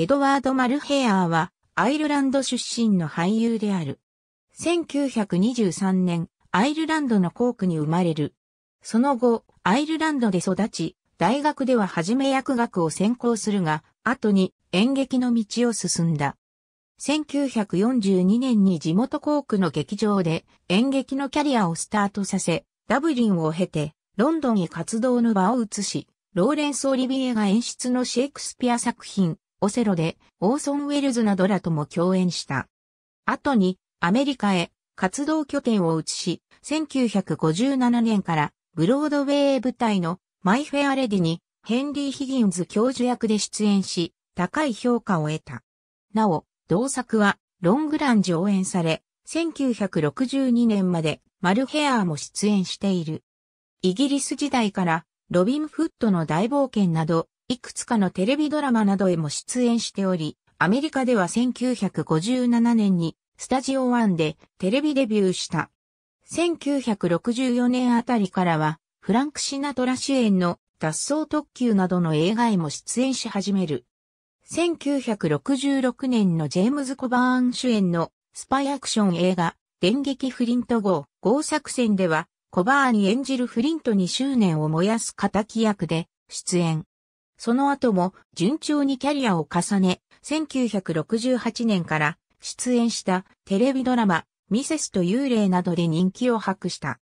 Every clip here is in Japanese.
エドワード・マルヘアーは、アイルランド出身の俳優である。1923年、アイルランドのコークに生まれる。その後、アイルランドで育ち、大学では初め薬学を専攻するが、後に演劇の道を進んだ。1942年に地元コークの劇場で演劇のキャリアをスタートさせ、ダブリンを経て、ロンドンへ活動の場を移し、ローレンス・オリビエが演出のシェイクスピア作品、オセロで、オーソン・ウェルズなどらとも共演した。後に、アメリカへ活動拠点を移し、1957年からブロードウェイ舞台のマイ・フェア・レディにヘンリー・ヒギンズ教授役で出演し、高い評価を得た。なお、同作はロングラン上演され、1962年までマルヘアーも出演している。イギリス時代からロビン・フットの大冒険などいくつかのテレビドラマなどへも出演しており、アメリカでは1957年にスタジオワンでテレビデビューした。1964年あたりからは、フランク・シナトラ主演の脱走特急などの映画へも出演し始める。1966年のジェームズ・コバーン主演のスパイアクション映画、電撃フリント号、号作戦では、コバーン演じるフリントに執念を燃やす仇役で出演。その後も順調にキャリアを重ね、1968年から出演したテレビドラマ、ミセスと幽霊などで人気を博した。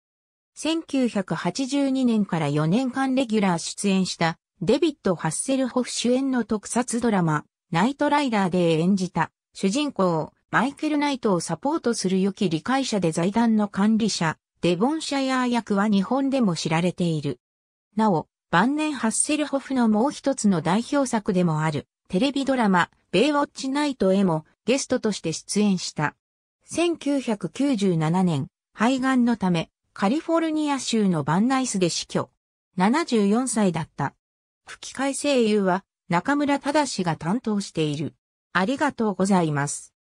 1982年から4年間レギュラー出演したデビッド・ハッセルホフ主演の特撮ドラマ、ナイトライダーで演じた主人公、マイケル・ナイトをサポートする良き理解者で財団の管理者、デボンシャヤー役は日本でも知られている。なお、晩年ハッセルホフのもう一つの代表作でもある、テレビドラマ、ベイウォッチナイトへもゲストとして出演した。1997年、肺がんのため、カリフォルニア州のバンナイスで死去。74歳だった。吹き替え声優は中村忠が担当している。ありがとうございます。